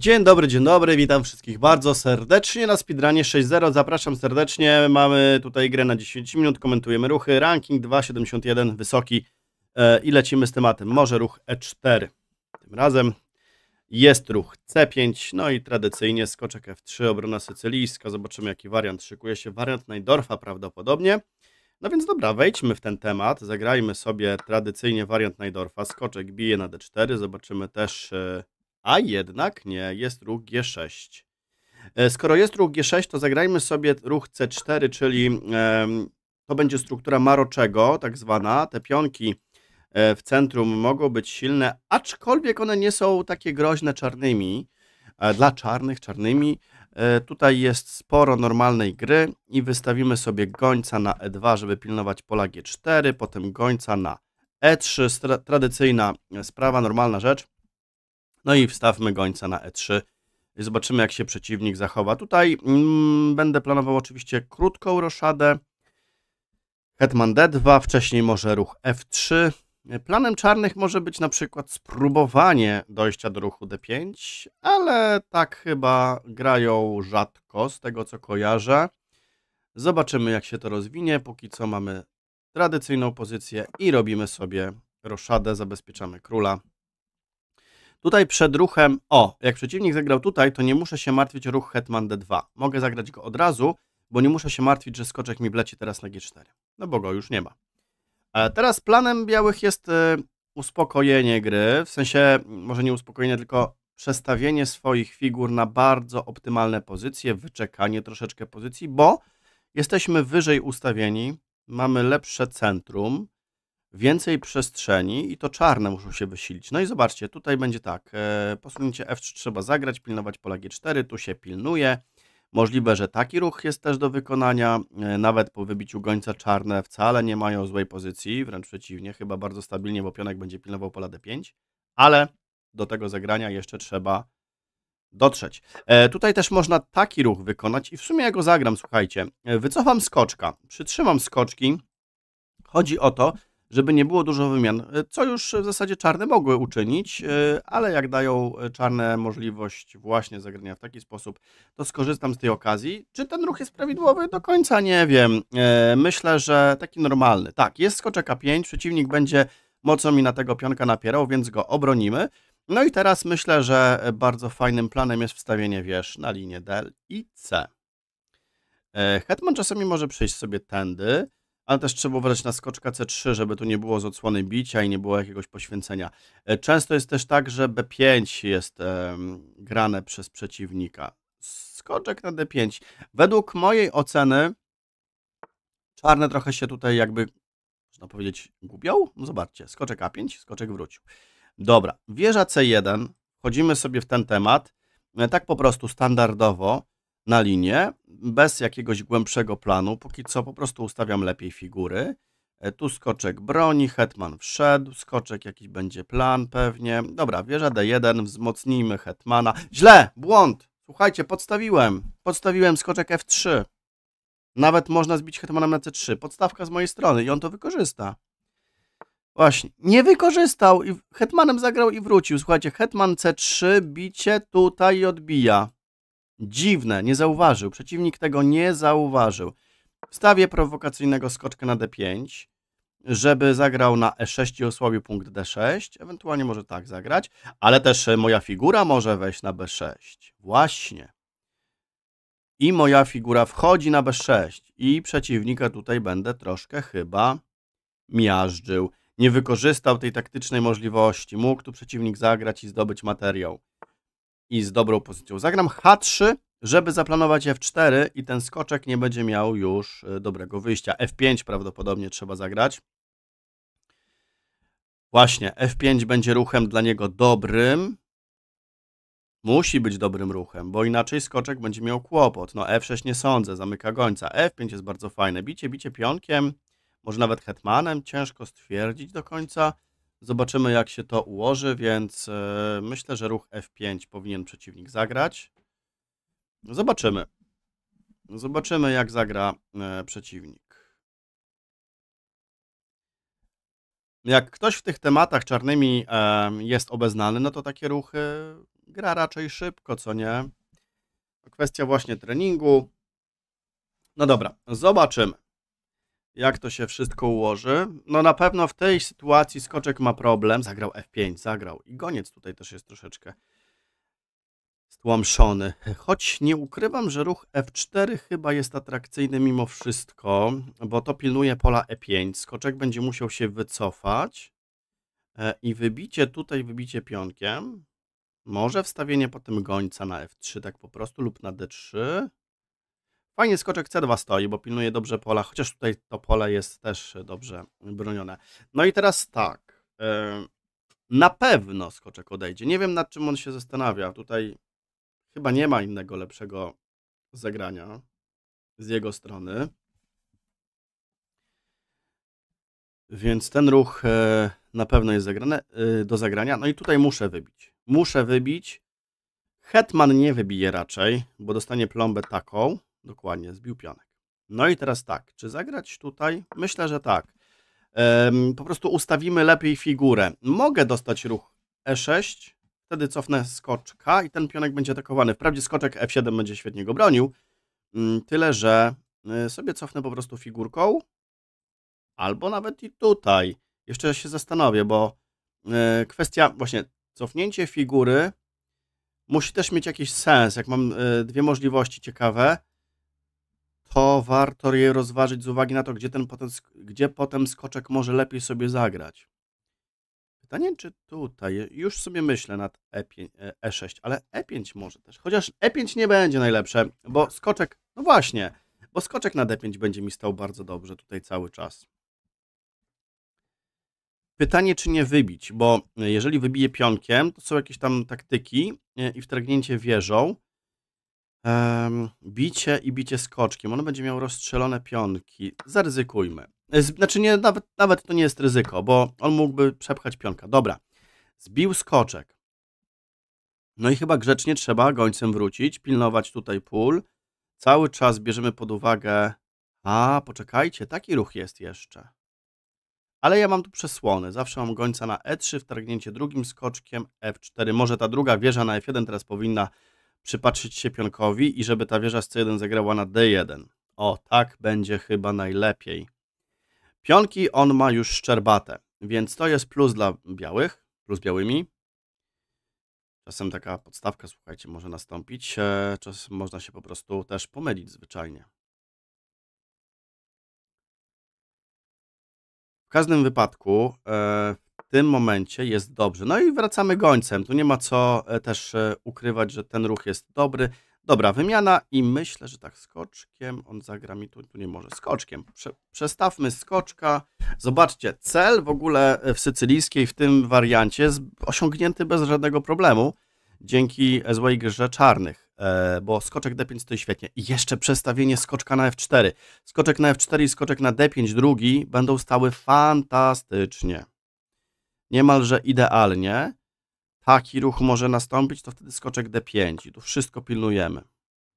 Dzień dobry, dzień dobry, witam wszystkich bardzo serdecznie na Speedrunie 6.0, zapraszam serdecznie, mamy tutaj grę na 10 minut, komentujemy ruchy, ranking 2.71, wysoki e, i lecimy z tematem, może ruch E4, tym razem jest ruch C5, no i tradycyjnie skoczek F3, obrona sycylijska, zobaczymy jaki wariant szykuje się, wariant Najdorfa prawdopodobnie, no więc dobra, wejdźmy w ten temat, zagrajmy sobie tradycyjnie wariant Najdorfa, skoczek bije na D4, zobaczymy też... E, a jednak nie, jest ruch G6. E, skoro jest ruch G6, to zagrajmy sobie ruch C4, czyli to będzie struktura maroczego, tak zwana. Te pionki e, w centrum mogą być silne, aczkolwiek one nie są takie groźne czarnymi. E, dla czarnych, czarnymi. Tutaj jest sporo normalnej gry i wystawimy sobie gońca na E2, żeby pilnować pola G4, potem gońca na E3, tradycyjna sprawa, normalna rzecz. No i wstawmy gońca na E3. Zobaczymy, jak się przeciwnik zachowa. Tutaj mm, będę planował oczywiście krótką roszadę. Hetman D2, wcześniej może ruch F3. Planem czarnych może być na przykład spróbowanie dojścia do ruchu D5, ale tak chyba grają rzadko, z tego co kojarzę. Zobaczymy, jak się to rozwinie. Póki co mamy tradycyjną pozycję i robimy sobie roszadę, zabezpieczamy króla. Tutaj przed ruchem o, jak przeciwnik zagrał tutaj, to nie muszę się martwić o ruch hetman d2. Mogę zagrać go od razu, bo nie muszę się martwić, że skoczek mi wleci teraz na g4. No bo go już nie ma. E, teraz planem białych jest e, uspokojenie gry, w sensie może nie uspokojenie, tylko przestawienie swoich figur na bardzo optymalne pozycje, wyczekanie troszeczkę pozycji, bo jesteśmy wyżej ustawieni, mamy lepsze centrum, więcej przestrzeni i to czarne muszą się wysilić. No i zobaczcie, tutaj będzie tak, e, posunięcie F3 trzeba zagrać, pilnować pola G4, tu się pilnuje. Możliwe, że taki ruch jest też do wykonania, e, nawet po wybiciu gońca czarne wcale nie mają złej pozycji, wręcz przeciwnie, chyba bardzo stabilnie, bo pionek będzie pilnował pola D5, ale do tego zagrania jeszcze trzeba dotrzeć. E, tutaj też można taki ruch wykonać i w sumie ja go zagram, słuchajcie. E, wycofam skoczka, przytrzymam skoczki, Chodzi o to, żeby nie było dużo wymian, e, co już w zasadzie czarne mogły uczynić, e, ale jak dają e, czarne możliwość właśnie zagrania w taki sposób, to skorzystam z tej okazji. Czy ten ruch jest prawidłowy? Do końca nie wiem. Myślę, że taki normalny. Tak, jest skoczek A5, przeciwnik będzie mocno mi na tego pionka napierał, więc go obronimy. No i teraz myślę, że bardzo fajnym planem jest wstawienie wież na linię D i C. Hetman czasami może przejść sobie tędy, ale też trzeba uważać na skoczka C3, żeby tu nie było z odsłony bicia i nie było jakiegoś poświęcenia. E, często jest też tak, że B5 jest grane przez przeciwnika. Skoczek na D5. Według mojej oceny czarne trochę się tutaj jakby, można powiedzieć, gubią. No zobaczcie, skoczek A5, skoczek wrócił. Dobra, wieża C1, wchodzimy sobie w ten temat, e, tak po prostu standardowo, na linię, bez jakiegoś głębszego planu. Póki co po prostu ustawiam lepiej figury. E, tu skoczek broni, hetman wszedł, skoczek jakiś będzie plan pewnie. Dobra, wieża D1, wzmocnijmy hetmana. Źle, błąd! Słuchajcie, podstawiłem. Podstawiłem skoczek F3. Nawet można zbić hetmanem na C3. Podstawka z mojej strony i on to wykorzysta. Właśnie, nie wykorzystał i hetmanem zagrał i wrócił. Słuchajcie, hetman C3, bicie tutaj i odbija. Dziwne, nie zauważył. Przeciwnik tego nie zauważył. Wstawię prowokacyjnego skoczka na d5, żeby zagrał na e6 i osłabił punkt d6. Ewentualnie może tak zagrać, ale też e, moja figura może wejść na b6. Właśnie. I moja figura wchodzi na b6 i przeciwnika tutaj będę troszkę chyba miażdżył. Nie wykorzystał tej taktycznej możliwości. Mógł tu przeciwnik zagrać i zdobyć materiał i z dobrą pozycją. Zagram H3, żeby zaplanować F4 i ten skoczek nie będzie miał już e, dobrego wyjścia. F5 prawdopodobnie trzeba zagrać. Właśnie, F5 będzie ruchem dla niego dobrym. Musi być dobrym ruchem, bo inaczej skoczek będzie miał kłopot. No F6 nie sądzę, zamyka gońca. F5 jest bardzo fajne. Bicie, bicie pionkiem, może nawet hetmanem, ciężko stwierdzić do końca. Zobaczymy, jak się to ułoży, więc e, myślę, że ruch F5 powinien przeciwnik zagrać. Zobaczymy. Zobaczymy, jak zagra e, przeciwnik. Jak ktoś w tych tematach czarnymi e, jest obeznany, no to takie ruchy gra raczej szybko, co nie? Kwestia właśnie treningu. No dobra, zobaczymy jak to się wszystko ułoży. No na pewno w tej sytuacji skoczek ma problem. Zagrał F5, zagrał. I goniec tutaj też jest troszeczkę stłamszony. Choć nie ukrywam, że ruch F4 chyba jest atrakcyjny mimo wszystko, bo to pilnuje pola E5. Skoczek będzie musiał się wycofać. E, I wybicie tutaj, wybicie pionkiem. Może wstawienie potem gońca na F3 tak po prostu lub na D3. Fajnie skoczek C2 stoi, bo pilnuje dobrze pola, chociaż tutaj to pole jest też dobrze bronione. No i teraz tak. Na pewno skoczek odejdzie. Nie wiem nad czym on się zastanawia. Tutaj chyba nie ma innego lepszego zagrania z jego strony. Więc ten ruch e, na pewno jest zagrane, e, do zagrania. No i tutaj muszę wybić. Muszę wybić. Hetman nie wybije raczej, bo dostanie plombę taką. Dokładnie, zbił pionek. No i teraz tak, czy zagrać tutaj? Myślę, że tak. Ehm, po prostu ustawimy lepiej figurę. Mogę dostać ruch E6, wtedy cofnę skoczka i ten pionek będzie atakowany. Wprawdzie skoczek F7 będzie świetnie go bronił, mm, tyle że y, sobie cofnę po prostu figurką, albo nawet i tutaj. Jeszcze się zastanowię, bo y, kwestia właśnie cofnięcie figury musi też mieć jakiś sens. Jak mam y, dwie możliwości ciekawe, to warto je rozważyć z uwagi na to, gdzie, ten potem, gdzie potem skoczek może lepiej sobie zagrać. Pytanie, czy tutaj, już sobie myślę nad E5, E6, e ale E5 może też, chociaż E5 nie będzie najlepsze, bo skoczek, no właśnie, bo skoczek na D5 e będzie mi stał bardzo dobrze tutaj cały czas. Pytanie, czy nie wybić, bo jeżeli wybije pionkiem, to są jakieś tam taktyki e, i wtargnięcie wieżą, um, bicie i bicie skoczkiem. On będzie miał rozstrzelone pionki. Zaryzykujmy. E, znaczy nie, nawet, nawet to nie jest ryzyko, bo on mógłby przepchać pionka. Dobra. Zbił skoczek. No i chyba grzecznie trzeba gońcem wrócić, pilnować tutaj pól. Cały czas bierzemy pod uwagę... A, poczekajcie, taki ruch jest jeszcze. Ale ja mam tu przesłony. Zawsze mam gońca na E3, wtargnięcie drugim skoczkiem F4. Może ta druga wieża na F1 teraz powinna przypatrzyć się pionkowi i żeby ta wieża z C1 zagrała na D1. O, tak będzie chyba najlepiej. Pionki on ma już szczerbate, więc to jest plus dla białych, plus białymi. Czasem taka podstawka, słuchajcie, może nastąpić. E, Czasem można się po prostu też pomylić zwyczajnie. W każdym wypadku e, tym momencie jest dobrze. No i wracamy gońcem. Tu nie ma co e, też e, ukrywać, że ten ruch jest dobry. Dobra, wymiana i myślę, że tak, skoczkiem, on zagra mi tu, tu nie może, skoczkiem. Prze, przestawmy skoczka. Zobaczcie, cel w ogóle e, w sycylijskiej w tym wariancie jest osiągnięty bez żadnego problemu dzięki złej grze czarnych, bo skoczek D5 stoi świetnie. I jeszcze przestawienie skoczka na F4. Skoczek na F4 i skoczek na D5 drugi będą stały fantastycznie niemalże idealnie, taki ruch może nastąpić, to wtedy skoczek D5 i tu wszystko pilnujemy.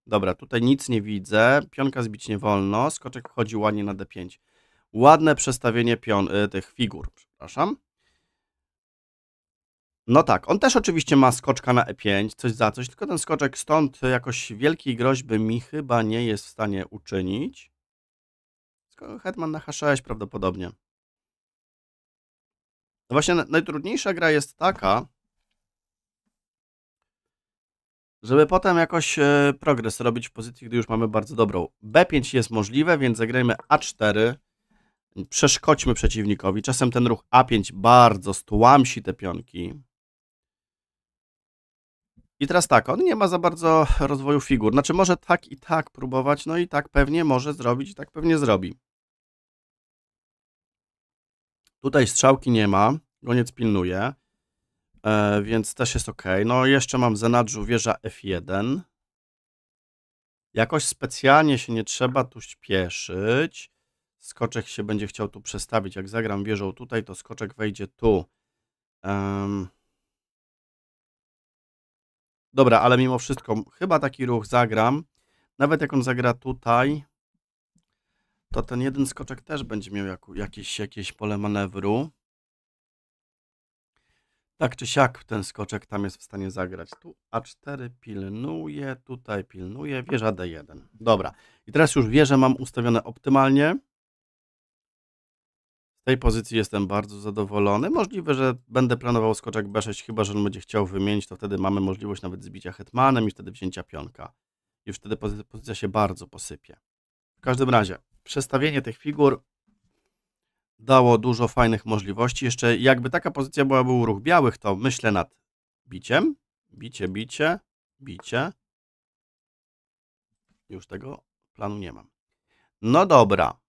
Dobra, tutaj nic nie widzę, pionka zbić nie wolno, skoczek wchodzi ładnie na D5. Ładne przestawienie pion, y, tych figur, przepraszam. No tak, on też oczywiście ma skoczka na E5, coś za coś, tylko ten skoczek stąd jakoś wielkiej groźby mi chyba nie jest w stanie uczynić. Hetman na H6 prawdopodobnie. No właśnie najtrudniejsza gra jest taka, żeby potem jakoś e, progres robić w pozycji, gdy już mamy bardzo dobrą. B5 jest możliwe, więc zagrajmy A4, przeszkodźmy przeciwnikowi. Czasem ten ruch A5 bardzo stłamsi te pionki. I teraz tak, on nie ma za bardzo rozwoju figur. Znaczy może tak i tak próbować, no i tak pewnie może zrobić i tak pewnie zrobi. Tutaj strzałki nie ma, goniec pilnuje, e, więc też jest ok. No jeszcze mam zanadrzu wieża F1. Jakoś specjalnie się nie trzeba tu śpieszyć. Skoczek się będzie chciał tu przestawić. Jak zagram wieżą tutaj, to skoczek wejdzie tu. Um. Dobra, ale mimo wszystko chyba taki ruch zagram. Nawet jak on zagra tutaj, to ten jeden skoczek też będzie miał jak, jakieś, jakieś pole manewru. Tak czy siak ten skoczek tam jest w stanie zagrać. Tu A4 pilnuje, tutaj pilnuje, wieża D1. Dobra. I teraz już wieżę mam ustawione optymalnie. Z tej pozycji jestem bardzo zadowolony. Możliwe, że będę planował skoczek B6, chyba że on będzie chciał wymienić, to wtedy mamy możliwość nawet zbicia hetmanem i wtedy wzięcia pionka. Już wtedy pozycja się bardzo posypie. W każdym razie, przestawienie tych figur dało dużo fajnych możliwości. Jeszcze jakby taka pozycja byłaby u ruch białych, to myślę nad biciem. Bicie, bicie, bicie. Już tego planu nie mam. No dobra.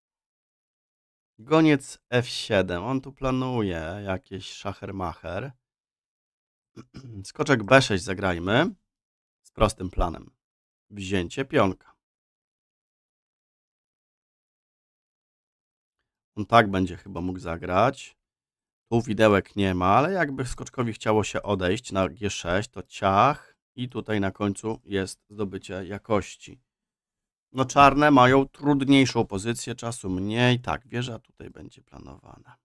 Goniec F7. On tu planuje jakieś szachermacher. Skoczek B6 zagrajmy. Z prostym planem. Wzięcie pionka. On tak będzie chyba mógł zagrać. Tu widełek nie ma, ale jakby skoczkowi chciało się odejść na G6, to ciach i tutaj na końcu jest zdobycie jakości. No czarne mają trudniejszą pozycję, czasu mniej. Tak, wieża tutaj będzie planowana.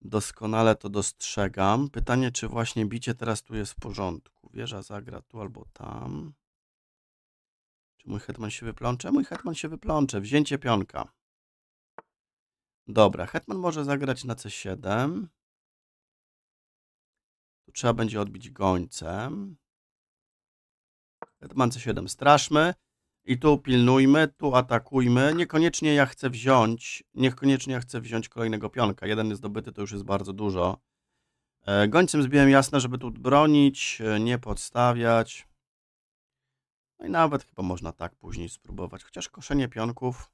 Doskonale to dostrzegam. Pytanie, czy właśnie bicie teraz tu jest w porządku. Wieża zagra tu albo tam. Czy mój hetman się wyplącze? Mój hetman się wyplącze. Wzięcie pionka. Dobra, hetman może zagrać na c7. Tu trzeba będzie odbić gońcem. Hetman c7 straszmy. I tu pilnujmy, tu atakujmy. Niekoniecznie ja chcę wziąć, niekoniecznie ja chcę wziąć kolejnego pionka. Jeden jest zdobyty, to już jest bardzo dużo. E, gońcem zbiłem jasne, żeby tu bronić, e, nie podstawiać. No i nawet chyba można tak później spróbować. Chociaż koszenie pionków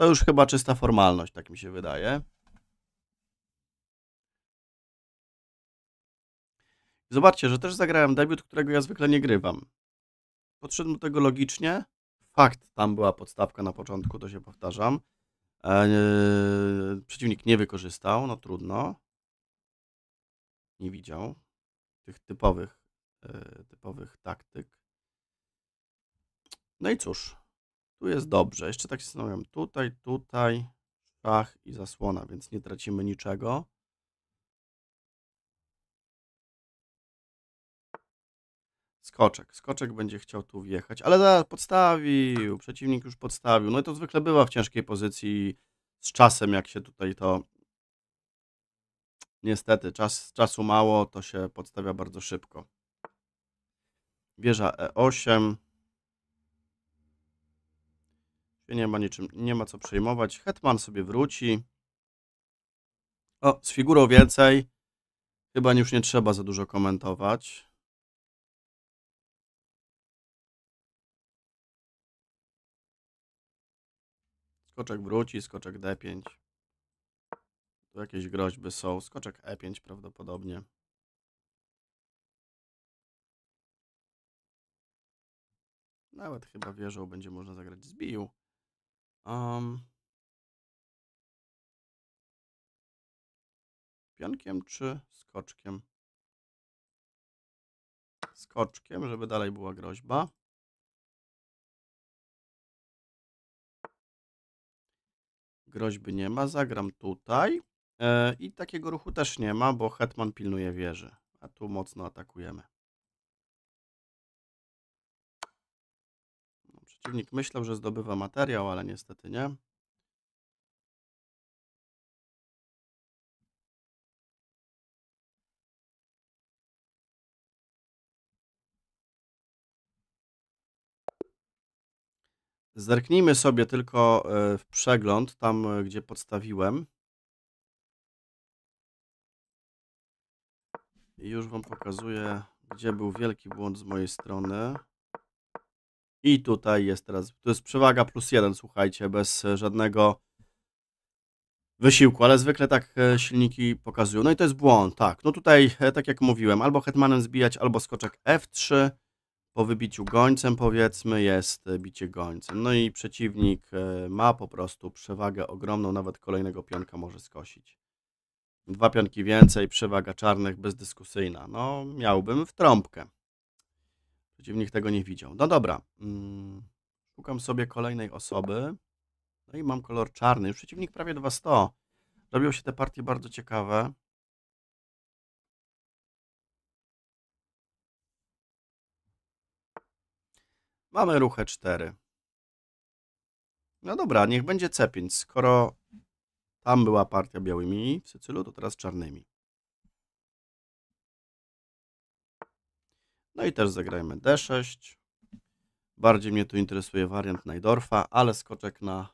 to już chyba czysta formalność, tak mi się wydaje. Zobaczcie, że też zagrałem debiut, którego ja zwykle nie grywam. Podszedłem do tego logicznie. Fakt, tam była podstawka na początku, to się powtarzam. Eee, przeciwnik nie wykorzystał, no trudno. Nie widział tych typowych, e, typowych taktyk. No i cóż, tu jest dobrze. Jeszcze tak się zastanawiam. Tutaj, tutaj, szach i zasłona, więc nie tracimy niczego. Skoczek. Skoczek będzie chciał tu wjechać, ale zaraz podstawił. Przeciwnik już podstawił. No i to zwykle bywa w ciężkiej pozycji z czasem, jak się tutaj to... Niestety, czas, czasu mało, to się podstawia bardzo szybko. Wieża E8 nie ma niczym, nie ma co przejmować. Hetman sobie wróci. O, z figurą więcej. Chyba już nie trzeba za dużo komentować. Skoczek wróci, skoczek D5. Tu jakieś groźby są. Skoczek E5 prawdopodobnie. Nawet chyba wieżą będzie można zagrać z biu. Um, pionkiem czy skoczkiem? Skoczkiem, żeby dalej była groźba. Groźby nie ma, zagram tutaj. E, I takiego ruchu też nie ma, bo Hetman pilnuje wieży. A tu mocno atakujemy. Przeciwnik myślał, że zdobywa materiał, ale niestety nie. Zerknijmy sobie tylko e, w przegląd, tam e, gdzie podstawiłem. I już Wam pokazuję, gdzie był wielki błąd z mojej strony. I tutaj jest teraz, to jest przewaga plus jeden, słuchajcie, bez e, żadnego wysiłku, ale zwykle tak e, silniki pokazują. No i to jest błąd, tak. No tutaj, e, tak jak mówiłem, albo hetmanem zbijać, albo skoczek F3. Po wybiciu gońcem, powiedzmy, jest bicie gońcem. No i przeciwnik ma po prostu przewagę ogromną, nawet kolejnego pionka może skosić. Dwa pionki więcej, przewaga czarnych bezdyskusyjna. No, miałbym w trąbkę. Przeciwnik tego nie widział. No dobra. Mm, szukam sobie kolejnej osoby. No i mam kolor czarny. Już przeciwnik prawie 200. Robią się te partie bardzo ciekawe. Mamy ruchę 4. No dobra, niech będzie C5. Skoro tam była partia białymi w Sycylu, to teraz czarnymi. No i też zagrajmy D6. Bardziej mnie tu interesuje wariant Najdorfa, ale skoczek na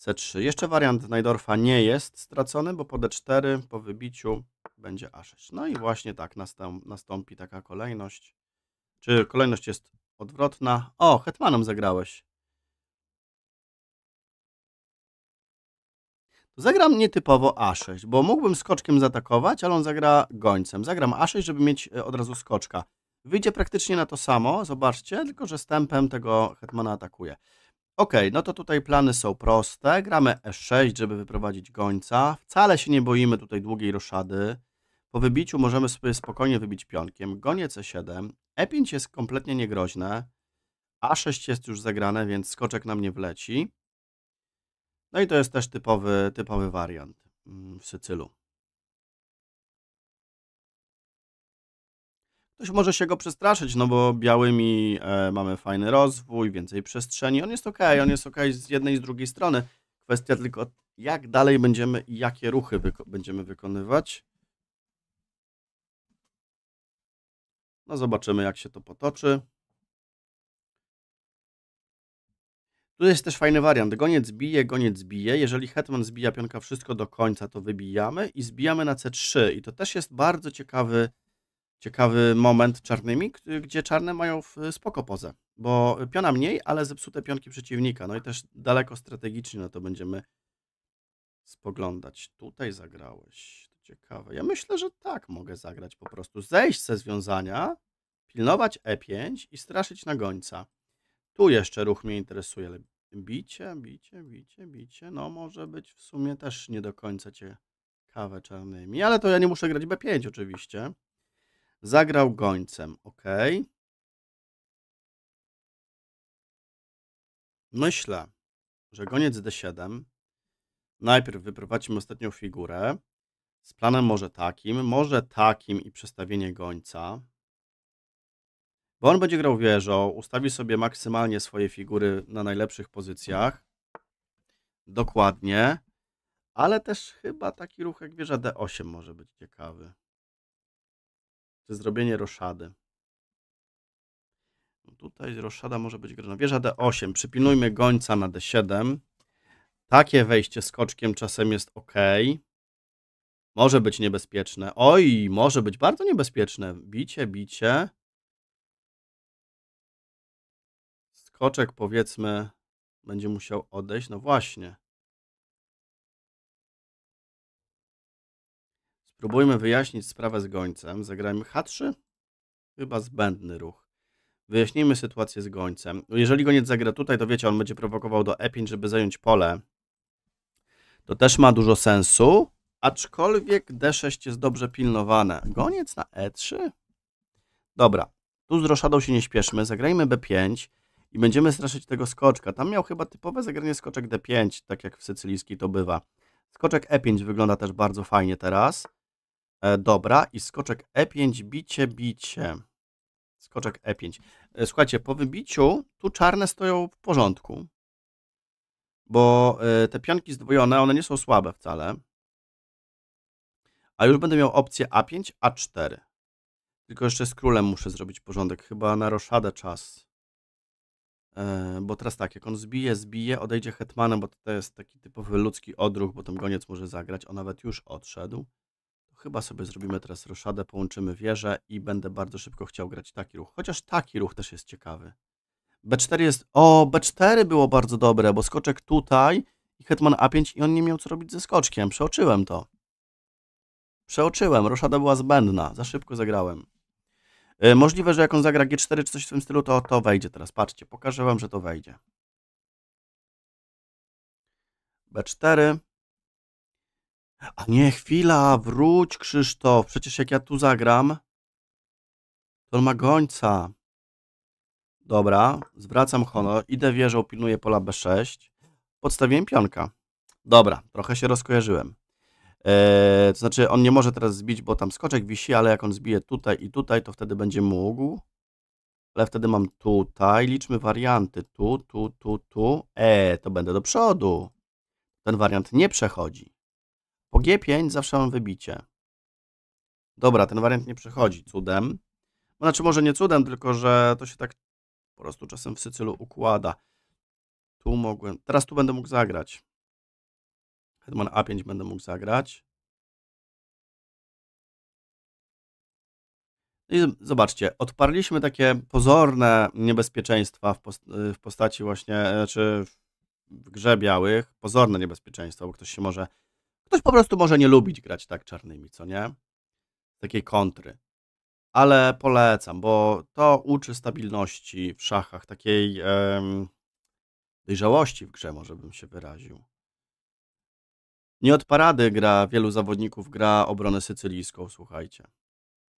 C3. Jeszcze wariant Najdorfa nie jest stracony, bo po D4 po wybiciu będzie A6. No i właśnie tak nastąpi taka kolejność. Czy kolejność jest odwrotna? O, hetmanem zagrałeś. Zagram nietypowo A6, bo mógłbym skoczkiem zaatakować, ale on zagra gońcem. Zagram A6, żeby mieć e, od razu skoczka. Wyjdzie praktycznie na to samo, zobaczcie, tylko że stępem tego hetmana atakuje. Ok, no to tutaj plany są proste. Gramy e6, żeby wyprowadzić gońca. Wcale się nie boimy tutaj długiej roszady. Po wybiciu możemy sobie spokojnie wybić pionkiem. Gonie c7. E5 jest kompletnie niegroźne. A6 jest już zagrane, więc skoczek nam nie wleci. No i to jest też typowy, typowy wariant mm, w Sycylu. Ktoś może się go przestraszyć, no bo białymi e, mamy fajny rozwój, więcej przestrzeni. On jest ok, on jest ok z jednej i z drugiej strony. Kwestia tylko, jak dalej będziemy i jakie ruchy wyko będziemy wykonywać. No zobaczymy, jak się to potoczy. Tu jest też fajny wariant. Goniec bije, goniec bije. Jeżeli hetman zbija pionka wszystko do końca, to wybijamy i zbijamy na c3. I to też jest bardzo ciekawy ciekawy moment czarnymi, gdzie czarne mają spoko pozę, bo piona mniej, ale zepsute pionki przeciwnika, no i też daleko strategicznie na to będziemy spoglądać. Tutaj zagrałeś, to ciekawe. Ja myślę, że tak mogę zagrać po prostu. Zejść ze związania, pilnować E5 i straszyć na gońca. Tu jeszcze ruch mnie interesuje, bicie, bicie, bicie, bicie, no może być w sumie też nie do końca ciekawe czarnymi, ale to ja nie muszę grać B5 oczywiście. Zagrał gońcem, ok. Myślę, że goniec d7. Najpierw wyprowadzimy ostatnią figurę. Z planem może takim, może takim i przestawienie gońca. Bo on będzie grał wieżą, ustawi sobie maksymalnie swoje figury na najlepszych pozycjach. Dokładnie. Ale też chyba taki ruch jak wieża d8 może być ciekawy czy zrobienie roszady. No tutaj roszada może być grana. No wieża D8. przypinujmy gońca na D7. Takie wejście skoczkiem czasem jest ok. Może być niebezpieczne. Oj, może być bardzo niebezpieczne. Bicie, bicie. Skoczek powiedzmy będzie musiał odejść. No właśnie. Spróbujmy wyjaśnić sprawę z gońcem. Zagrajmy H3. Chyba zbędny ruch. Wyjaśnijmy sytuację z gońcem. Jeżeli goniec zagra tutaj, to wiecie, on będzie prowokował do E5, żeby zająć pole. To też ma dużo sensu, aczkolwiek D6 jest dobrze pilnowane. Goniec na E3? Dobra, tu z roszadą się nie śpieszmy, zagrajmy B5 i będziemy straszyć tego skoczka. Tam miał chyba typowe zagranie skoczek D5, tak jak w sycylijskiej to bywa. Skoczek E5 wygląda też bardzo fajnie teraz. E, dobra, i skoczek E5, bicie, bicie. Skoczek E5. E, słuchajcie, po wybiciu tu czarne stoją w porządku, bo e, te pionki zdwojone, one nie są słabe wcale. A już będę miał opcję A5, A4. Tylko jeszcze z królem muszę zrobić porządek. Chyba na roszadę czas. bo teraz tak, jak on zbije, zbije, odejdzie hetmanem, bo to jest taki typowy ludzki odruch, bo tam goniec może zagrać. On nawet już odszedł chyba sobie zrobimy teraz roszadę, połączymy wieżę i będę bardzo szybko chciał grać taki ruch. Chociaż taki ruch też jest ciekawy. B4 jest... O, B4 było bardzo dobre, bo skoczek tutaj i hetman A5 i on nie miał co robić ze skoczkiem. Przeoczyłem to. Przeoczyłem. Roszada była zbędna. Za szybko zagrałem. E, możliwe, że jak on zagra G4 czy coś w tym stylu, to to wejdzie teraz. Patrzcie, pokażę wam, że to wejdzie. B4. A nie, chwila, wróć Krzysztof, przecież jak ja tu zagram, to on ma gońca. Dobra, zwracam chono, idę wieżą, pilnuję pola B6. Podstawiłem pionka. Dobra, trochę się rozkojarzyłem. Eee, to znaczy, on nie może teraz zbić, bo tam skoczek wisi, ale jak on zbije tutaj i tutaj, to wtedy będzie mógł. Ale wtedy mam tutaj, liczmy warianty. Tu, tu, tu, tu. E, to będę do przodu. Ten wariant nie przechodzi. Po G5 zawsze mam wybicie. Dobra, ten wariant nie przechodzi cudem. Znaczy może nie cudem, tylko że to się tak po prostu czasem w Sycylu układa. Tu mogłem... Teraz tu będę mógł zagrać. Hetman A5 będę mógł zagrać. No I zobaczcie, odparliśmy takie pozorne niebezpieczeństwa w, post w postaci właśnie, e, czy w grze białych, pozorne niebezpieczeństwo, bo ktoś się może Ktoś po prostu może nie lubić grać tak czarnymi, co nie? Takiej kontry. Ale polecam, bo to uczy stabilności w szachach, takiej em, dojrzałości w grze, może bym się wyraził. Nie od parady gra, wielu zawodników gra obronę sycylijską, słuchajcie.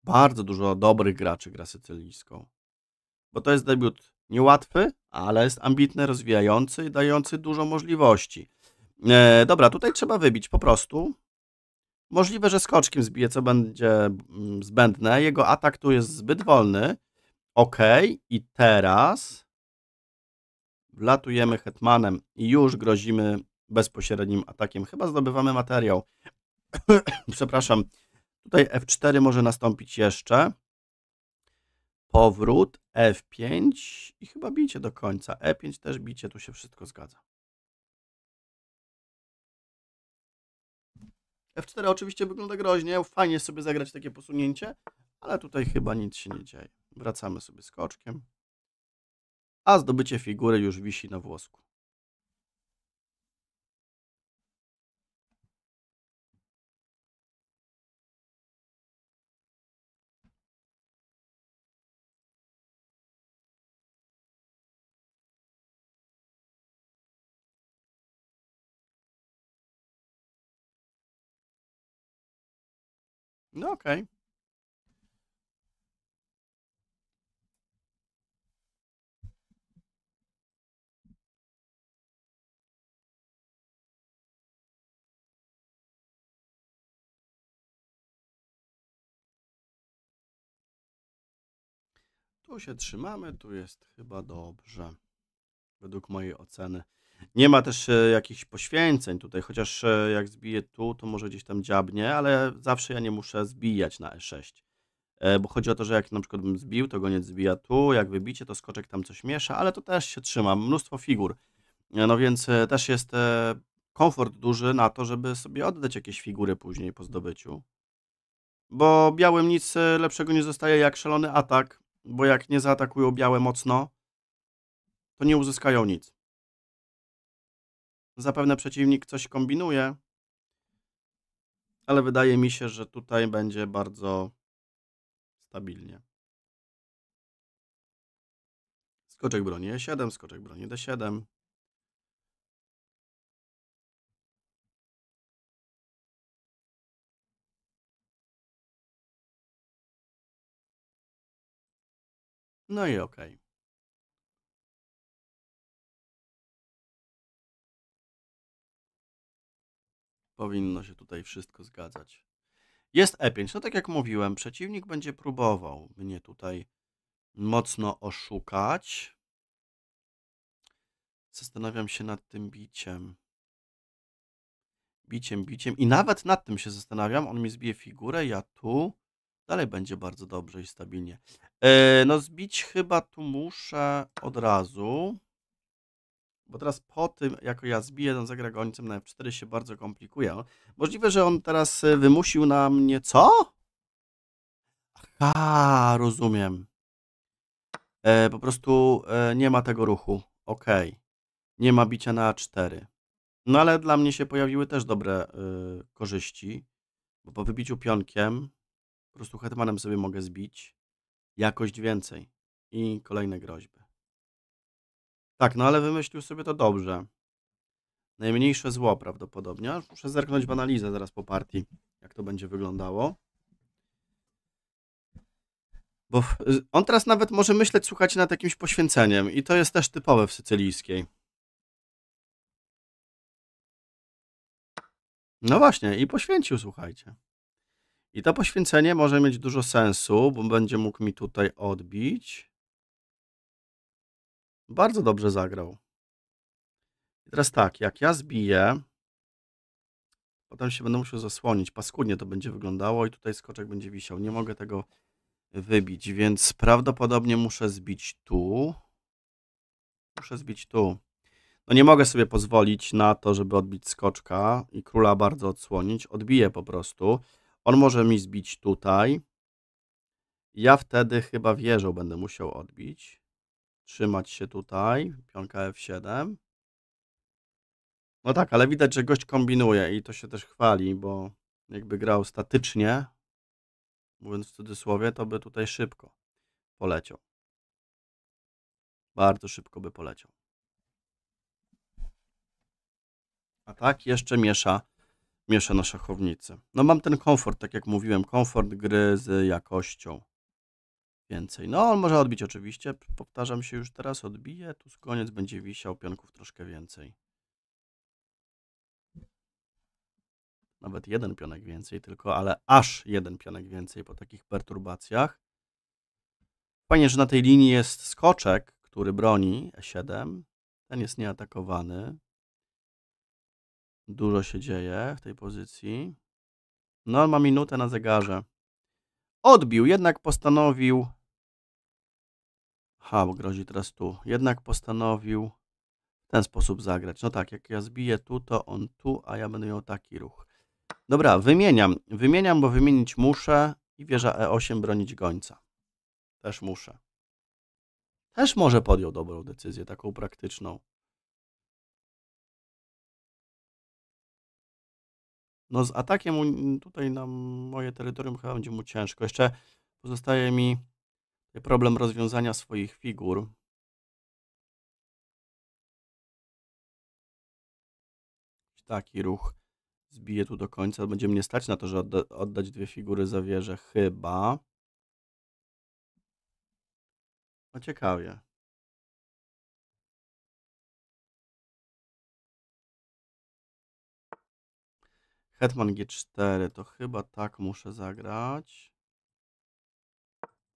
Bardzo dużo dobrych graczy gra sycylijską. Bo to jest debiut niełatwy, ale jest ambitny, rozwijający i dający dużo możliwości. E, dobra, tutaj trzeba wybić po prostu. Możliwe, że skoczkiem zbije, co będzie mm, zbędne. Jego atak tu jest zbyt wolny. OK. I teraz wlatujemy hetmanem i już grozimy bezpośrednim atakiem. Chyba zdobywamy materiał. Przepraszam. Tutaj F4 może nastąpić jeszcze. Powrót, F5 i chyba bicie do końca. E5 też bicie, tu się wszystko zgadza. F4 oczywiście wygląda groźnie, fajnie sobie zagrać takie posunięcie, ale tutaj chyba nic się nie dzieje. Wracamy sobie skoczkiem, a zdobycie figury już wisi na włosku. No okej. Okay. Tu się trzymamy, tu jest chyba dobrze. Według mojej oceny. Nie ma też e, jakichś poświęceń tutaj, chociaż e, jak zbiję tu, to może gdzieś tam dziabnie, ale zawsze ja nie muszę zbijać na E6. E, bo chodzi o to, że jak na przykład bym zbił, to goniec zbija tu, jak wybicie, to skoczek tam coś miesza, ale to też się trzyma, mnóstwo figur. No więc też jest komfort duży na to, żeby sobie oddać jakieś figury później po zdobyciu. Bo białym nic lepszego nie zostaje jak szalony atak, bo jak nie zaatakują białe mocno, to nie uzyskają nic. Zapewne przeciwnik coś kombinuje, ale wydaje mi się, że tutaj będzie bardzo stabilnie. Skoczek broni E7, skoczek broni D7. No i okej. Okay. Powinno się tutaj wszystko zgadzać. Jest E5. No tak jak mówiłem, przeciwnik będzie próbował mnie tutaj mocno oszukać. Zastanawiam się nad tym biciem. Biciem, biciem. I nawet nad tym się zastanawiam. On mi zbije figurę, ja tu. Dalej będzie bardzo dobrze i stabilnie. Yy, no zbić chyba tu muszę od razu. Bo teraz po tym, jako ja zbiję on zagra gońcem na F4 się bardzo komplikuje. Możliwe, że on teraz e, wymusił na mnie... Co? Aha, rozumiem. E, po prostu e, nie ma tego ruchu. Ok. Nie ma bicia na A4. No ale dla mnie się pojawiły też dobre y, korzyści, bo po wybiciu pionkiem po prostu hetmanem sobie mogę zbić jakość więcej i kolejne groźby. Tak, no ale wymyślił sobie to dobrze. Najmniejsze zło prawdopodobnie. muszę zerknąć w analizę zaraz po partii, jak to będzie wyglądało. Bo on teraz nawet może myśleć, słuchajcie, nad jakimś poświęceniem i to jest też typowe w sycylijskiej. No właśnie, i poświęcił, słuchajcie. I to poświęcenie może mieć dużo sensu, bo będzie mógł mi tutaj odbić. Bardzo dobrze zagrał. I teraz tak, jak ja zbiję, potem się będę musiał zasłonić. Paskudnie to będzie wyglądało i tutaj skoczek będzie wisiał. Nie mogę tego wybić, więc prawdopodobnie muszę zbić tu. Muszę zbić tu. No nie mogę sobie pozwolić na to, żeby odbić skoczka i króla bardzo odsłonić. Odbiję po prostu. On może mi zbić tutaj. Ja wtedy chyba wieżą będę musiał odbić trzymać się tutaj, pionka F7. No tak, ale widać, że gość kombinuje i to się też chwali, bo jakby grał statycznie, mówiąc w cudzysłowie, to by tutaj szybko poleciał. Bardzo szybko by poleciał. A tak jeszcze miesza, miesza na szachownicy. No mam ten komfort, tak jak mówiłem, komfort gry z jakością więcej. No, on może odbić oczywiście. Powtarzam się już teraz, odbije. Tu z koniec będzie wisiał pionków troszkę więcej. Nawet jeden pionek więcej tylko, ale aż jeden pionek więcej po takich perturbacjach. Fajnie, że na tej linii jest skoczek, który broni E7. Ten jest nieatakowany. Dużo się dzieje w tej pozycji. No, on ma minutę na zegarze odbił, jednak postanowił Aha, bo grozi teraz tu. Jednak postanowił w ten sposób zagrać. No tak, jak ja zbiję tu, to on tu, a ja będę miał taki ruch. Dobra, wymieniam. Wymieniam, bo wymienić muszę i wieża E8 bronić gońca. Też muszę. Też może podjął dobrą decyzję, taką praktyczną. No z atakiem tutaj na moje terytorium chyba będzie mu ciężko. Jeszcze pozostaje mi problem rozwiązania swoich figur. Taki ruch zbiję tu do końca. Będzie mnie stać na to, że oddać dwie figury za wieżę. Chyba. No ciekawie. Hetman G4 to chyba tak muszę zagrać.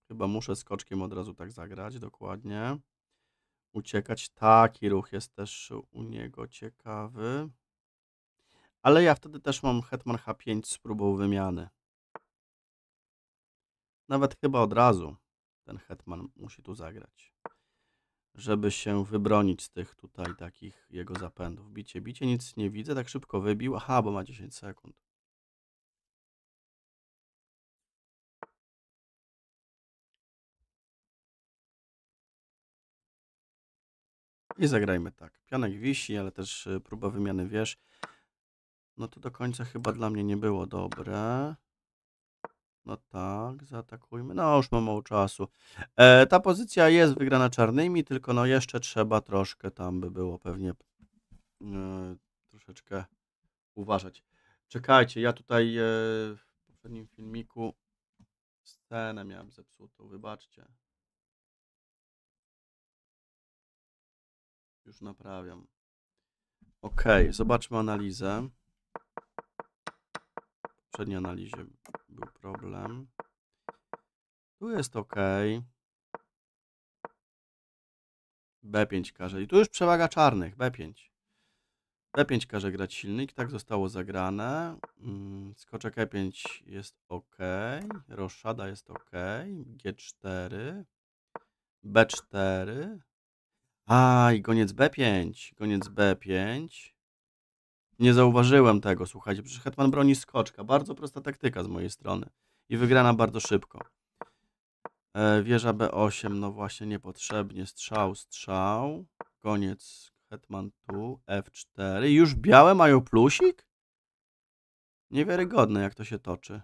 Chyba muszę skoczkiem od razu tak zagrać, dokładnie. Uciekać. Taki ruch jest też u niego ciekawy. Ale ja wtedy też mam Hetman H5 z próbą wymiany. Nawet chyba od razu ten Hetman musi tu zagrać. Żeby się wybronić z tych tutaj takich jego zapędów. Bicie, bicie, nic nie widzę. Tak szybko wybił. Aha, bo ma 10 sekund. I zagrajmy tak. Pianek wisi, ale też y, próba wymiany wież. No to do końca chyba tak. dla mnie nie było dobre. No tak, zaatakujmy. No już mam mało czasu. E, ta pozycja jest wygrana czarnymi, tylko no jeszcze trzeba troszkę tam by było pewnie e, troszeczkę uważać. Czekajcie, ja tutaj e, w poprzednim filmiku scenę miałem zepsutą, wybaczcie. Już naprawiam. Ok, zobaczmy analizę. W poprzedniej analizie był problem. Tu jest ok. B5 każe. I tu już przewaga czarnych. B5. B5 każe grać silnik. Tak zostało zagrane. Mm, skoczek E5 jest ok. Roszada jest ok. G4. B4. Aj, goniec B5, goniec B5. Nie zauważyłem tego, słuchajcie, przecież hetman broni skoczka. Bardzo prosta taktyka z mojej strony i wygrana bardzo szybko. E, wieża B8, no właśnie niepotrzebnie, strzał, strzał. Goniec hetman tu, F4. Już białe mają plusik? Niewiarygodne, jak to się toczy.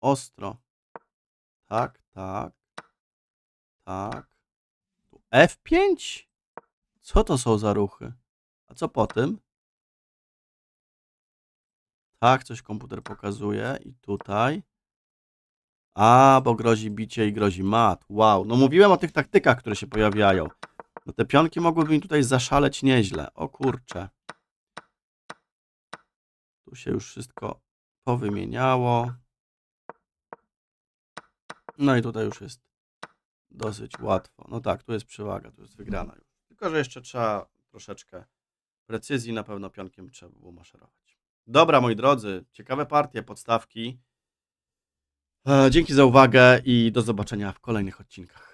Ostro. Tak, tak. Tak. F5? Co to są za ruchy? A co po tym? Tak, coś komputer pokazuje i tutaj. A, bo grozi bicie i grozi mat. Wow, no mówiłem o tych taktykach, które się pojawiają. No te pionki mogłyby mi tutaj zaszaleć nieźle. O kurcze. Tu się już wszystko powymieniało. No i tutaj już jest dosyć łatwo. No tak, tu jest przewaga, tu jest wygrana już. Tylko, że jeszcze trzeba troszeczkę precyzji, na pewno pionkiem trzeba było maszerować. Dobra, moi drodzy, ciekawe partie, podstawki. E, dzięki za uwagę i do zobaczenia w kolejnych odcinkach.